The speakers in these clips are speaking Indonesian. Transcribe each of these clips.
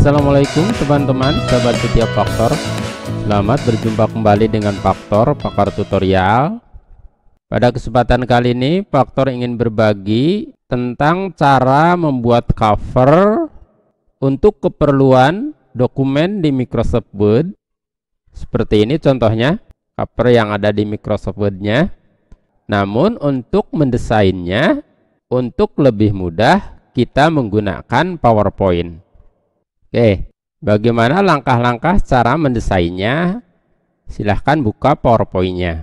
Assalamualaikum teman-teman sahabat setiap faktor Selamat berjumpa kembali dengan faktor pakar tutorial Pada kesempatan kali ini faktor ingin berbagi tentang cara membuat cover untuk keperluan dokumen di Microsoft Word Seperti ini contohnya cover yang ada di Microsoft Word-nya Namun untuk mendesainnya untuk lebih mudah kita menggunakan PowerPoint Oke, bagaimana langkah-langkah cara mendesainnya? Silahkan buka PowerPoint-nya.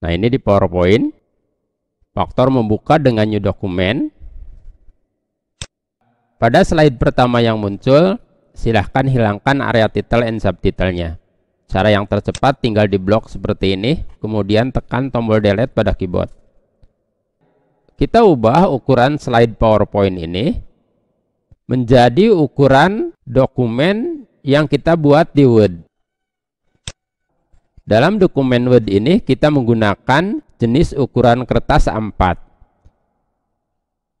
Nah, ini di PowerPoint. Faktor membuka dengan new dokumen. Pada slide pertama yang muncul, silahkan hilangkan area title and subtitlenya. Cara yang tercepat tinggal di blok seperti ini, kemudian tekan tombol delete pada keyboard. Kita ubah ukuran slide PowerPoint ini menjadi ukuran dokumen yang kita buat di Word. Dalam dokumen Word ini kita menggunakan jenis ukuran kertas A4.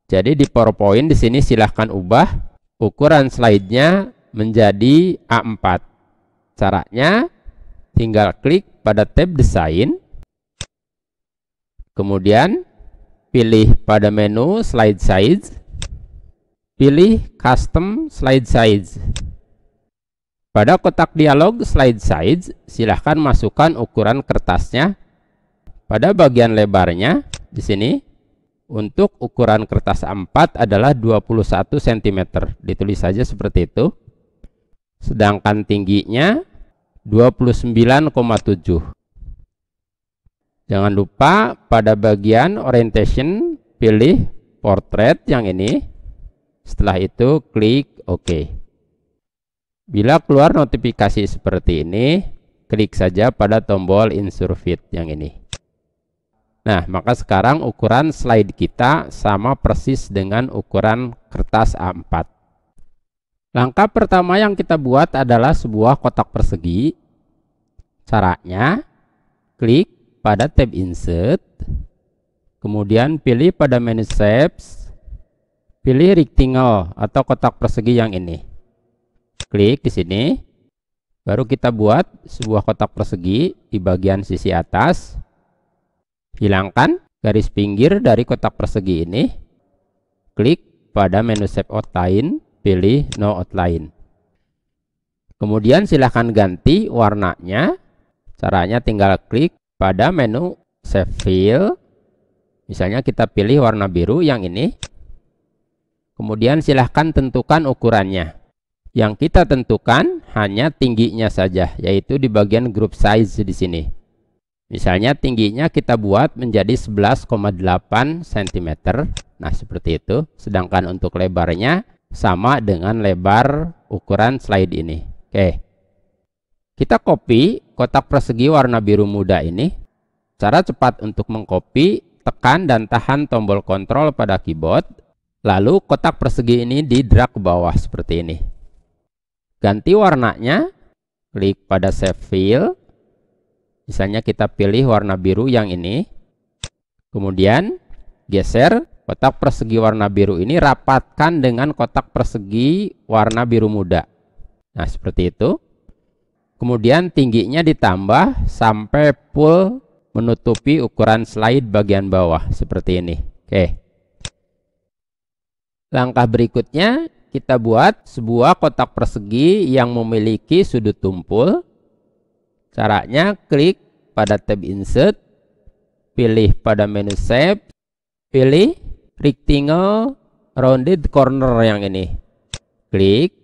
Jadi di PowerPoint di sini silahkan ubah ukuran slide-nya menjadi A4. Caranya tinggal klik pada tab Design, Kemudian pilih pada menu slide size Pilih custom slide size. Pada kotak dialog slide size, silahkan masukkan ukuran kertasnya. Pada bagian lebarnya, di sini, untuk ukuran kertas A4 adalah 21 cm. Ditulis saja seperti itu. Sedangkan tingginya 29,7. Jangan lupa pada bagian orientation, pilih portrait yang ini setelah itu klik OK. Bila keluar notifikasi seperti ini, klik saja pada tombol Insert Feed yang ini. Nah, maka sekarang ukuran slide kita sama persis dengan ukuran kertas A4. Langkah pertama yang kita buat adalah sebuah kotak persegi. Caranya, klik pada tab Insert, kemudian pilih pada menu Shapes, Pilih rectangle atau kotak persegi yang ini. Klik di sini. Baru kita buat sebuah kotak persegi di bagian sisi atas. Hilangkan garis pinggir dari kotak persegi ini. Klik pada menu shape outline, pilih no outline. Kemudian silahkan ganti warnanya. Caranya tinggal klik pada menu shape fill. Misalnya kita pilih warna biru yang ini. Kemudian silahkan tentukan ukurannya. Yang kita tentukan hanya tingginya saja, yaitu di bagian group size di sini. Misalnya tingginya kita buat menjadi 11,8 cm. Nah, seperti itu. Sedangkan untuk lebarnya sama dengan lebar ukuran slide ini. Oke. Kita copy kotak persegi warna biru muda ini. Cara cepat untuk mengcopy, tekan dan tahan tombol kontrol pada keyboard Lalu kotak persegi ini didrag ke bawah seperti ini. Ganti warnanya, klik pada save fill. Misalnya kita pilih warna biru yang ini. Kemudian geser kotak persegi warna biru ini rapatkan dengan kotak persegi warna biru muda. Nah, seperti itu. Kemudian tingginya ditambah sampai full menutupi ukuran slide bagian bawah seperti ini. Oke. Okay. Langkah berikutnya, kita buat sebuah kotak persegi yang memiliki sudut tumpul. Caranya, klik pada tab Insert, pilih pada menu Shape, pilih Rectangle Rounded Corner yang ini. Klik.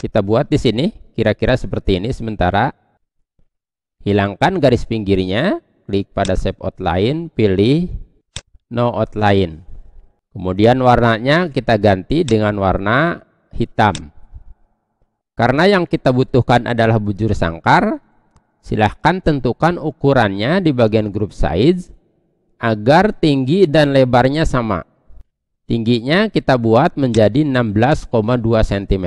Kita buat di sini, kira-kira seperti ini sementara. Hilangkan garis pinggirnya, klik pada Shape Outline, pilih No Outline. Kemudian warnanya kita ganti dengan warna hitam. Karena yang kita butuhkan adalah bujur sangkar, silahkan tentukan ukurannya di bagian group size agar tinggi dan lebarnya sama. Tingginya kita buat menjadi 16,2 cm.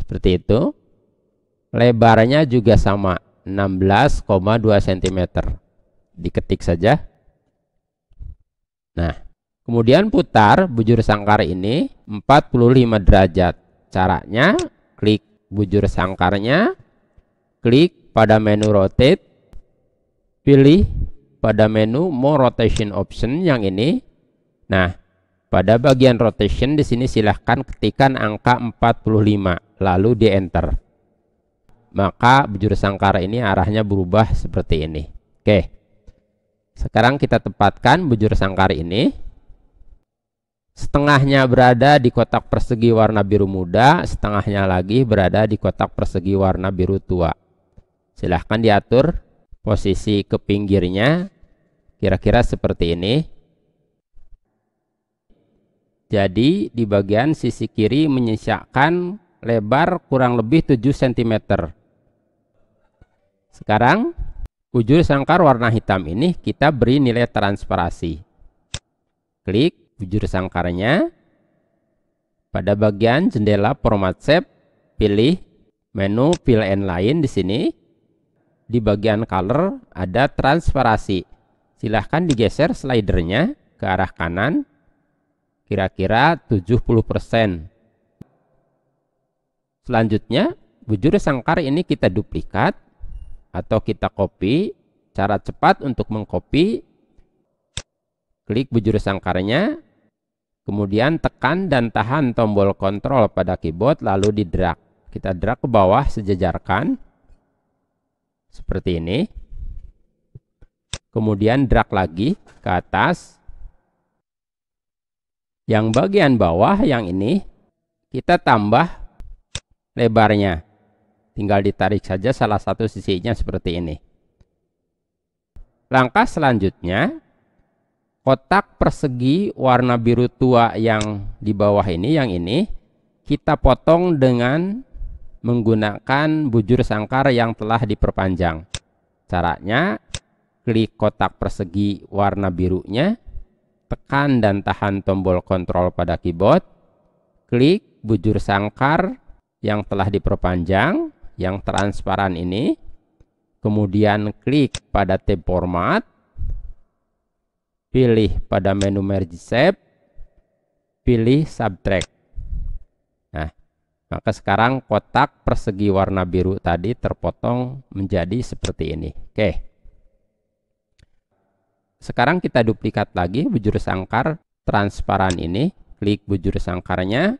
Seperti itu. Lebarnya juga sama, 16,2 cm diketik saja. Nah, kemudian putar bujur sangkar ini 45 derajat. Caranya klik bujur sangkarnya, klik pada menu rotate, pilih pada menu more rotation option yang ini. Nah, pada bagian rotation di sini silahkan ketikkan angka 45 lalu di enter. Maka bujur sangkar ini arahnya berubah seperti ini. Oke. Okay. Sekarang kita tempatkan bujur sangkar ini. Setengahnya berada di kotak persegi warna biru muda, setengahnya lagi berada di kotak persegi warna biru tua. Silahkan diatur posisi ke pinggirnya, kira-kira seperti ini. Jadi di bagian sisi kiri menyisakan lebar kurang lebih 7 cm. Sekarang ujur sangkar warna hitam ini kita beri nilai transparasi. Klik ujur sangkarnya. Pada bagian jendela format shape, pilih menu fill and line di sini. Di bagian color ada transparasi. Silahkan digeser slidernya ke arah kanan. Kira-kira 70%. Selanjutnya, bujur sangkar ini kita duplikat atau kita copy cara cepat untuk mengcopy klik bujur sangkarnya kemudian tekan dan tahan tombol kontrol pada keyboard lalu di drag kita drag ke bawah sejajarkan seperti ini kemudian drag lagi ke atas yang bagian bawah yang ini kita tambah lebarnya Tinggal ditarik saja salah satu sisinya seperti ini. Langkah selanjutnya, kotak persegi warna biru tua yang di bawah ini, yang ini, kita potong dengan menggunakan bujur sangkar yang telah diperpanjang. Caranya, klik kotak persegi warna birunya, tekan dan tahan tombol kontrol pada keyboard, klik bujur sangkar yang telah diperpanjang, yang transparan ini kemudian klik pada tab format pilih pada menu merge shape pilih subtract nah maka sekarang kotak persegi warna biru tadi terpotong menjadi seperti ini oke sekarang kita duplikat lagi bujur sangkar transparan ini klik bujur sangkarnya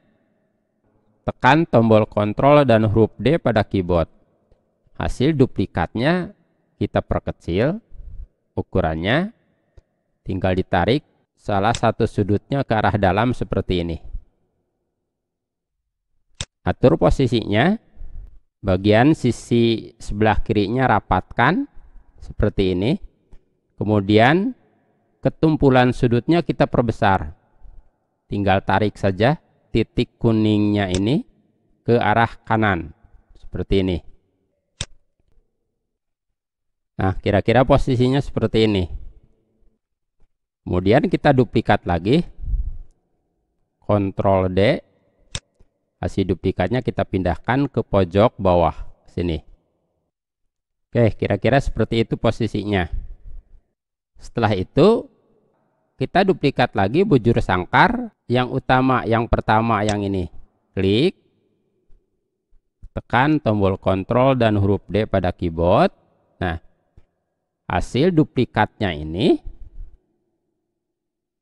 tekan tombol kontrol dan huruf D pada keyboard. Hasil duplikatnya kita perkecil ukurannya, tinggal ditarik salah satu sudutnya ke arah dalam seperti ini. Atur posisinya, bagian sisi sebelah kirinya rapatkan seperti ini. Kemudian ketumpulan sudutnya kita perbesar. Tinggal tarik saja titik kuningnya ini ke arah kanan seperti ini nah kira-kira posisinya seperti ini kemudian kita duplikat lagi Ctrl D hasil duplikatnya kita pindahkan ke pojok bawah sini Oke kira-kira seperti itu posisinya setelah itu kita duplikat lagi bujur sangkar yang utama yang pertama yang ini klik tekan tombol kontrol dan huruf D pada keyboard nah hasil duplikatnya ini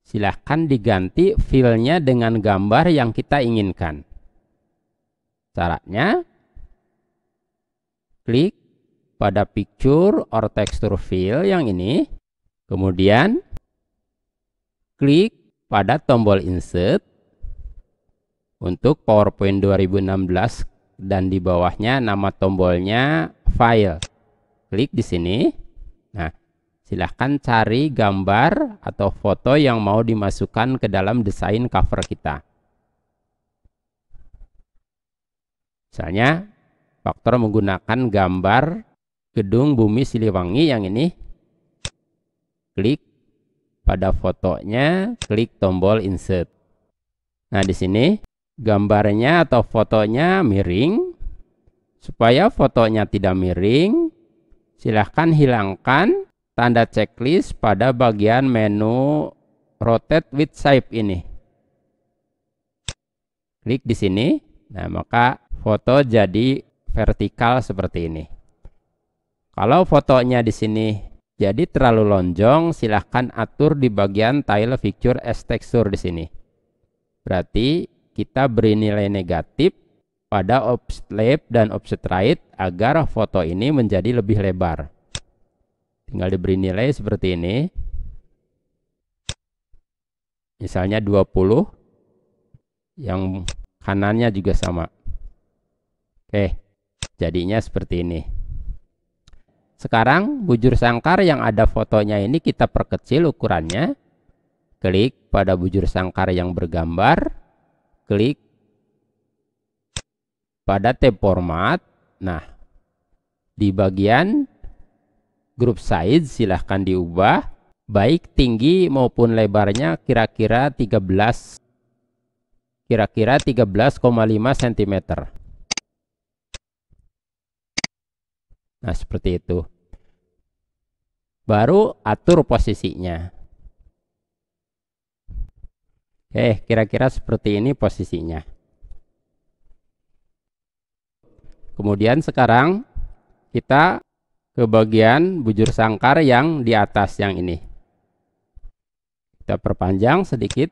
silahkan diganti filenya dengan gambar yang kita inginkan caranya klik pada picture or texture fill yang ini kemudian klik pada tombol insert untuk PowerPoint 2016 dan di bawahnya nama tombolnya file. Klik di sini. Nah, silahkan cari gambar atau foto yang mau dimasukkan ke dalam desain cover kita. Misalnya, faktor menggunakan gambar gedung bumi Siliwangi yang ini. Klik pada fotonya, klik tombol insert. Nah, di sini gambarnya atau fotonya miring. Supaya fotonya tidak miring, silahkan hilangkan tanda checklist pada bagian menu rotate with shape ini. Klik di sini. Nah, maka foto jadi vertikal seperti ini. Kalau fotonya di sini jadi terlalu lonjong, silahkan atur di bagian tile fixture as texture di sini. Berarti kita beri nilai negatif pada offset left dan offset right agar foto ini menjadi lebih lebar. Tinggal diberi nilai seperti ini. Misalnya 20. Yang kanannya juga sama. Oke, jadinya seperti ini. Sekarang bujur sangkar yang ada fotonya ini kita perkecil ukurannya. Klik pada bujur sangkar yang bergambar. Klik pada tab format. Nah, di bagian group size silahkan diubah. Baik tinggi maupun lebarnya kira-kira 13 kira-kira 13,5 cm. Nah, seperti itu. Baru atur posisinya. Oke, kira-kira seperti ini posisinya. Kemudian sekarang kita ke bagian bujur sangkar yang di atas yang ini. Kita perpanjang sedikit.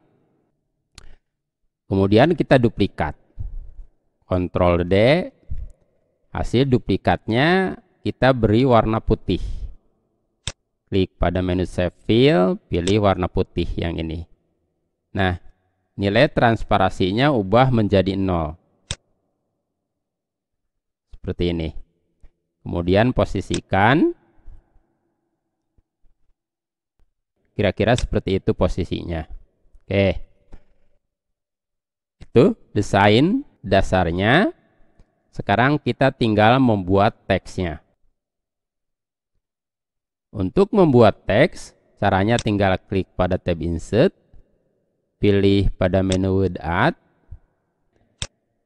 Kemudian kita duplikat. Ctrl D. Hasil duplikatnya kita beri warna putih. Klik pada menu save fill, pilih warna putih yang ini. Nah, nilai transparasinya ubah menjadi 0. Seperti ini. Kemudian posisikan. Kira-kira seperti itu posisinya. Oke. Itu desain dasarnya. Sekarang kita tinggal membuat teksnya. Untuk membuat teks, caranya tinggal klik pada tab Insert, pilih pada menu Word Art,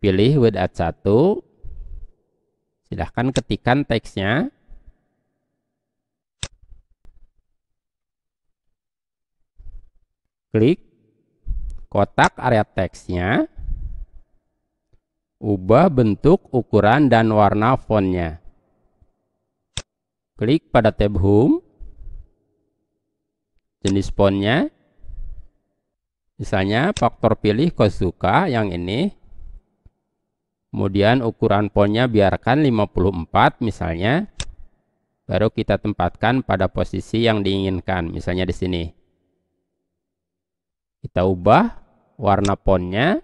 pilih Word Art 1, silahkan ketikkan teksnya. Klik kotak area teksnya, ubah bentuk, ukuran, dan warna fontnya. Klik pada tab Home, jenis fontnya, misalnya faktor pilih kosuka yang ini, kemudian ukuran fontnya biarkan 54 misalnya, baru kita tempatkan pada posisi yang diinginkan, misalnya di sini. Kita ubah warna fontnya,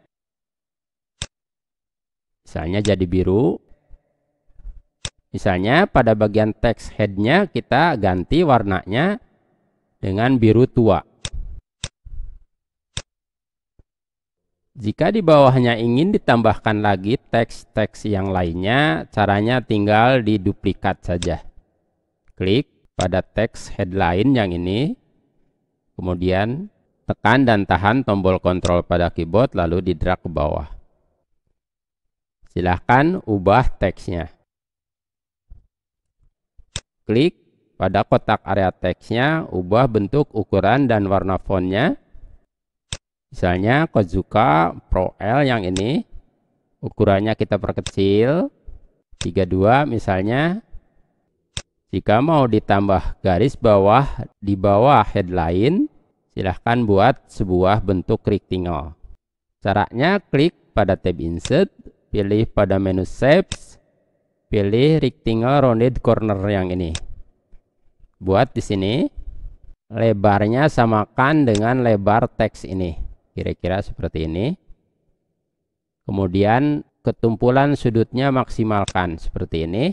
misalnya jadi biru, Misalnya pada bagian teks headnya kita ganti warnanya dengan biru tua. Jika di bawahnya ingin ditambahkan lagi teks-teks yang lainnya, caranya tinggal diduplikat saja. Klik pada teks headline yang ini, kemudian tekan dan tahan tombol kontrol pada keyboard lalu di drag ke bawah. Silahkan ubah teksnya. Klik pada kotak area teksnya, ubah bentuk ukuran dan warna fontnya. Misalnya Kozuka Pro L yang ini, ukurannya kita perkecil, 32 misalnya. Jika mau ditambah garis bawah di bawah headline, silahkan buat sebuah bentuk rectangle. Caranya klik pada tab insert, pilih pada menu shapes, pilih rectangle rounded corner yang ini buat di sini lebarnya samakan dengan lebar teks ini kira-kira seperti ini kemudian ketumpulan sudutnya maksimalkan seperti ini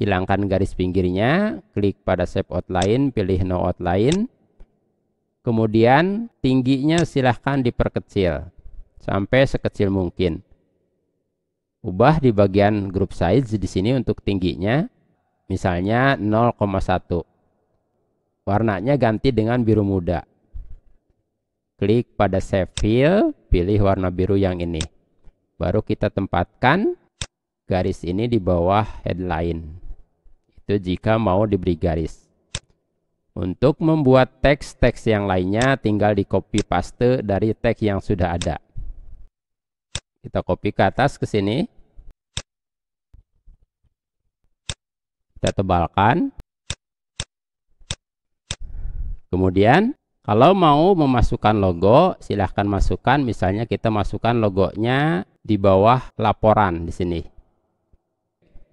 hilangkan garis pinggirnya klik pada shape outline pilih no outline kemudian tingginya silahkan diperkecil sampai sekecil mungkin ubah di bagian group size di sini untuk tingginya misalnya 0,1 warnanya ganti dengan biru muda klik pada save fill pilih warna biru yang ini baru kita tempatkan garis ini di bawah headline itu jika mau diberi garis untuk membuat teks-teks yang lainnya tinggal di copy paste dari teks yang sudah ada kita copy ke atas ke sini. Kita tebalkan. Kemudian kalau mau memasukkan logo, silahkan masukkan. Misalnya kita masukkan logonya di bawah laporan di sini.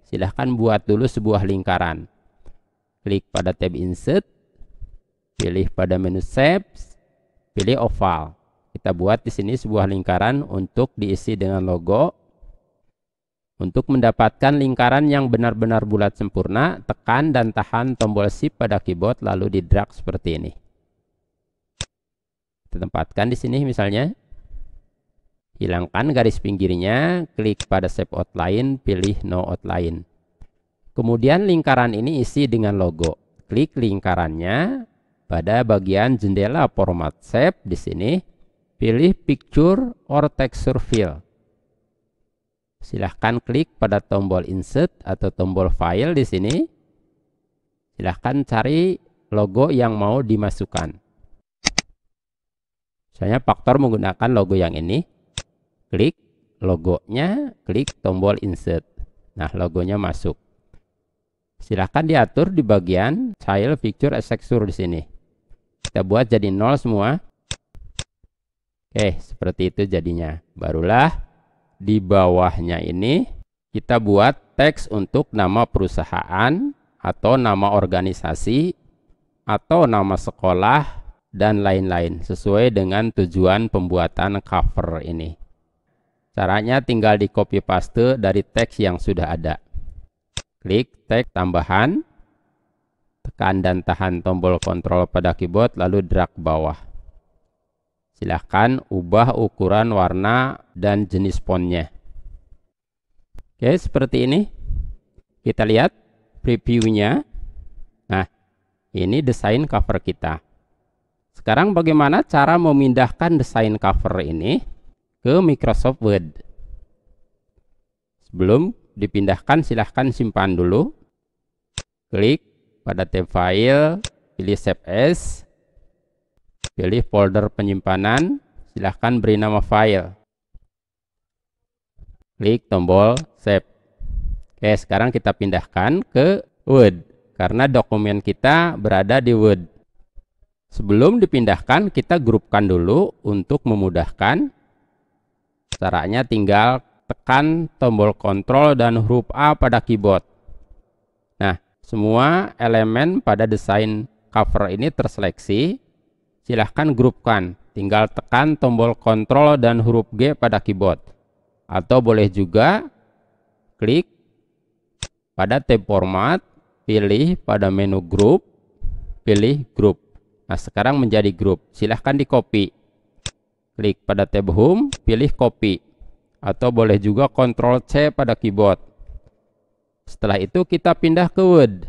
Silahkan buat dulu sebuah lingkaran. Klik pada tab Insert, pilih pada menu Shapes, pilih Oval. Kita buat di sini sebuah lingkaran untuk diisi dengan logo. Untuk mendapatkan lingkaran yang benar-benar bulat sempurna, tekan dan tahan tombol shift pada keyboard lalu di drag seperti ini. Kita tempatkan di sini misalnya. Hilangkan garis pinggirnya, klik pada shape outline, pilih no outline. Kemudian lingkaran ini isi dengan logo. Klik lingkarannya pada bagian jendela format shape di sini. Pilih picture or texture fill. Silahkan klik pada tombol insert atau tombol file di sini. Silahkan cari logo yang mau dimasukkan. Misalnya faktor menggunakan logo yang ini. Klik logonya, klik tombol insert. Nah, logonya masuk. Silahkan diatur di bagian child picture texture di sini. Kita buat jadi nol semua. Oke, seperti itu jadinya. Barulah di bawahnya ini kita buat teks untuk nama perusahaan atau nama organisasi atau nama sekolah dan lain-lain sesuai dengan tujuan pembuatan cover ini. Caranya tinggal di copy paste dari teks yang sudah ada. Klik teks tambahan, tekan dan tahan tombol kontrol pada keyboard lalu drag bawah silahkan ubah ukuran warna dan jenis fontnya oke seperti ini kita lihat previewnya nah ini desain cover kita sekarang bagaimana cara memindahkan desain cover ini ke Microsoft Word sebelum dipindahkan silahkan simpan dulu klik pada tab file pilih save as Pilih folder penyimpanan, silahkan beri nama file. Klik tombol save. Oke, sekarang kita pindahkan ke Word karena dokumen kita berada di Word. Sebelum dipindahkan, kita grupkan dulu untuk memudahkan. Caranya tinggal tekan tombol Ctrl dan huruf A pada keyboard. Nah, semua elemen pada desain cover ini terseleksi silahkan grupkan. Tinggal tekan tombol kontrol dan huruf G pada keyboard. Atau boleh juga klik pada tab format, pilih pada menu grup, pilih grup. Nah, sekarang menjadi grup. Silahkan di copy. Klik pada tab home, pilih copy. Atau boleh juga Ctrl C pada keyboard. Setelah itu kita pindah ke Word.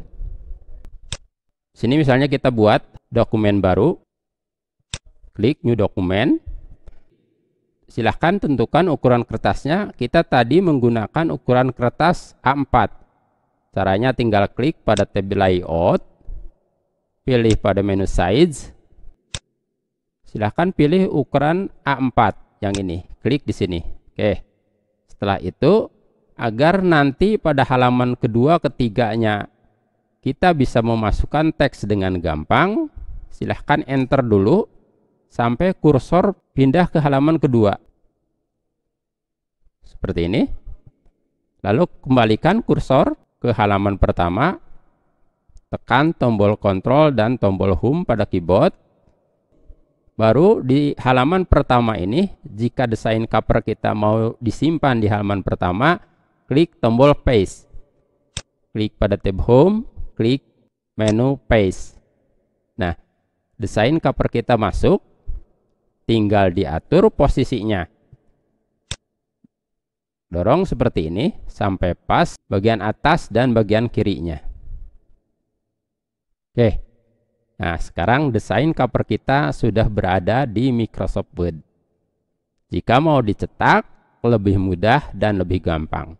Sini misalnya kita buat dokumen baru klik new document silahkan tentukan ukuran kertasnya. Kita tadi menggunakan ukuran kertas A4. Caranya tinggal klik pada tab layout, pilih pada menu size, silahkan pilih ukuran A4 yang ini. Klik di sini. Oke. Setelah itu, agar nanti pada halaman kedua ketiganya kita bisa memasukkan teks dengan gampang, silahkan enter dulu sampai kursor pindah ke halaman kedua. Seperti ini. Lalu kembalikan kursor ke halaman pertama. Tekan tombol kontrol dan tombol home pada keyboard. Baru di halaman pertama ini, jika desain cover kita mau disimpan di halaman pertama, klik tombol paste. Klik pada tab home, klik menu paste. Nah, desain cover kita masuk, tinggal diatur posisinya. Dorong seperti ini sampai pas bagian atas dan bagian kirinya. Oke. Nah, sekarang desain cover kita sudah berada di Microsoft Word. Jika mau dicetak, lebih mudah dan lebih gampang.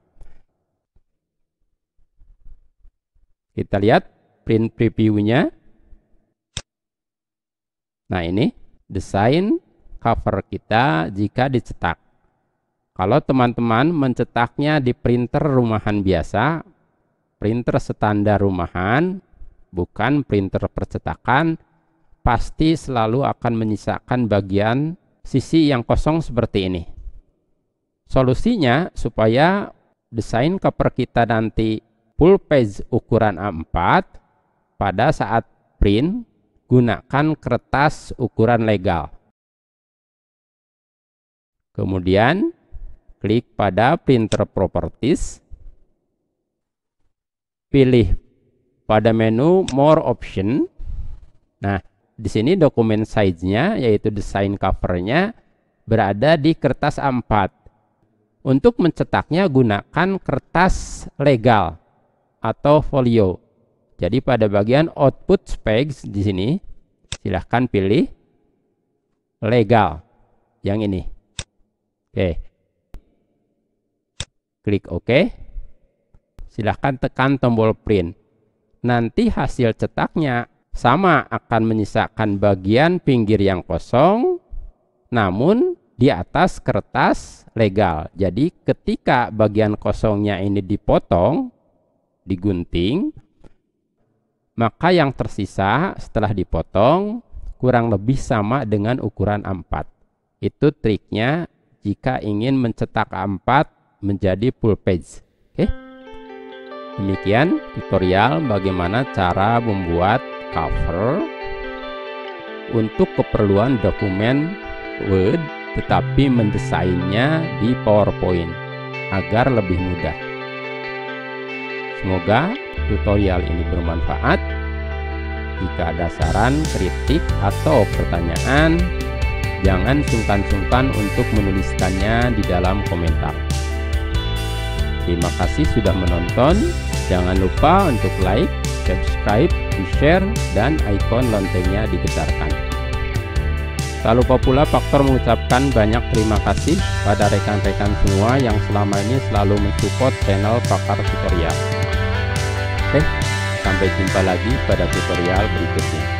Kita lihat print preview-nya. Nah, ini desain cover kita jika dicetak. Kalau teman-teman mencetaknya di printer rumahan biasa, printer standar rumahan, bukan printer percetakan, pasti selalu akan menyisakan bagian sisi yang kosong seperti ini. Solusinya supaya desain cover kita nanti full page ukuran A4 pada saat print gunakan kertas ukuran legal. Kemudian klik pada printer properties. Pilih pada menu more option. Nah, di sini dokumen size-nya yaitu desain covernya berada di kertas A4. Untuk mencetaknya gunakan kertas legal atau folio. Jadi pada bagian output specs di sini silahkan pilih legal yang ini. Oke. Klik OK. Silahkan tekan tombol print. Nanti hasil cetaknya sama akan menyisakan bagian pinggir yang kosong namun di atas kertas legal. Jadi ketika bagian kosongnya ini dipotong, digunting, maka yang tersisa setelah dipotong kurang lebih sama dengan ukuran A4. Itu triknya jika ingin mencetak A4 menjadi full page. Oke. Demikian tutorial bagaimana cara membuat cover untuk keperluan dokumen Word tetapi mendesainnya di PowerPoint agar lebih mudah. Semoga tutorial ini bermanfaat. Jika ada saran, kritik, atau pertanyaan, Jangan sungkan-sungkan untuk menuliskannya di dalam komentar. Terima kasih sudah menonton. Jangan lupa untuk like, subscribe, di-share, dan ikon loncengnya dibesarkan. Tak lupa pula Faktor mengucapkan banyak terima kasih pada rekan-rekan semua yang selama ini selalu mensupport channel Pakar Tutorial. Oke, sampai jumpa lagi pada tutorial berikutnya.